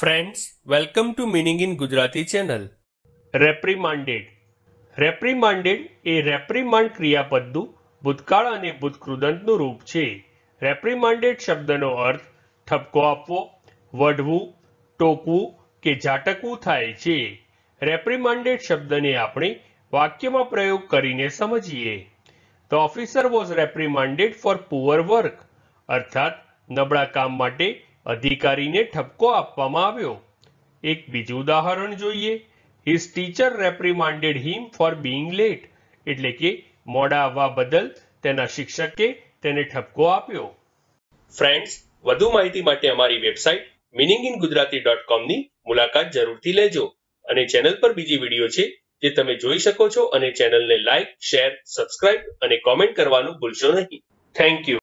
friends welcome to meaning in Gujarati channel reprimanded reprimanded એ reprimand ક્રિયાપદનું ભૂતકાળ અને ભૂતકૃદંતનું રૂપ છે રેપ્રિમાન્ડેડ શબ્દનો અર્થ ઠપકો આપવો વઢવું ટોકવું કે ઝાટકવું થાય છે રેપ્રિમાન્ડેડ શબ્દને આપણે વાક્યમાં પ્રયોગ કરીને સમજીએ the officer was reprimanded for poor work અર્થાત નબળા કામ માટે અધિકારીને ઠપકો આપવામાં આવ્યો એક બીજું ઉદાહરણ જોઈએ his teacher reprimanded him for being late એટલે કે મોડા આવવા બદલ તેના શિક્ષકે તેને ઠપકો આપ્યો ફ્રેન્ડ્સ વધુ માહિતી માટે અમારી website meaning in Gujarati dot કોમની મુલાકાત જરૂરથી લેજો અને ચેનલ પર બીજી વિડીયો છે જે તમે જોઈ શકો છો અને ચેનલને લાઇક શેર સબસ્ક્રાઇબ અને કોમેન્ટ કરવાનું ભૂલશો નહીં થેન્ક યુ